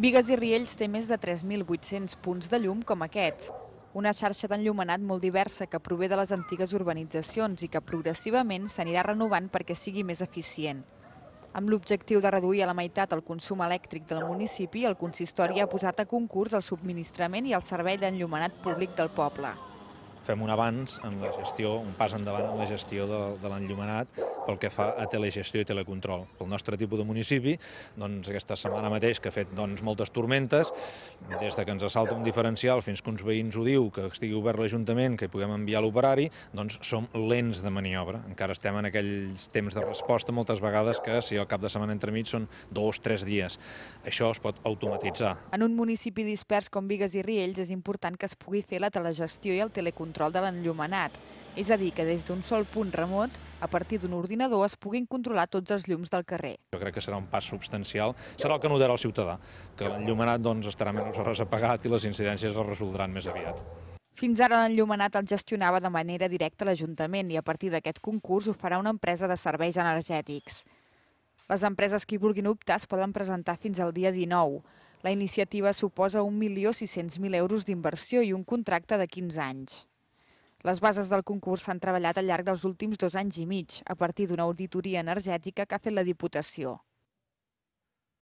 Vigues i Riells té més de 3.800 punts de llum com aquests, una xarxa d'enllumenat molt diversa que prové de les antigues urbanitzacions i que progressivament s'anirà renovant perquè sigui més eficient. Amb l'objectiu de reduir a la meitat el consum elèctric del municipi, el consistori ha posat a concurs el subministrament i el servei d'enllumenat públic del poble fem un avanç en la gestió, un pas endavant en la gestió de, de l'enllumenat pel que fa a telegestió i telecontrol. Pel nostre tipus de municipi, doncs aquesta setmana mateix que ha fet doncs, moltes tormentes, des de que ens assalta un diferencial fins que uns veïns ho diu, que estigui obert l'Ajuntament, que hi puguem enviar l'operari, doncs som lents de maniobra. Encara estem en aquells temps de resposta moltes vegades que si al cap de setmana entremig són dos, tres dies. Això es pot automatitzar. En un municipi dispers com Vigues i Riells és important que es pugui fer la telegestió i el telecontrol control de l'enllumenat, és a dir, que des d'un sol punt remot, a partir d'un ordinador es puguin controlar tots els llums del carrer. Jo crec que serà un pas substancial, serà el que notarà el ciutadà, que l'enllumenat doncs, estarà menys hores apagat i les incidències es resoldran més aviat. Fins ara l'enllumenat el gestionava de manera directa l'Ajuntament i a partir d'aquest concurs ho farà una empresa de serveis energètics. Les empreses que hi vulguin optar es poden presentar fins al dia 19. La iniciativa suposa 1.600.000 euros d'inversió i un contracte de 15 anys. Les bases del concurs s'han treballat al llarg dels últims dos anys i mig, a partir d'una auditoria energètica que ha fet la Diputació.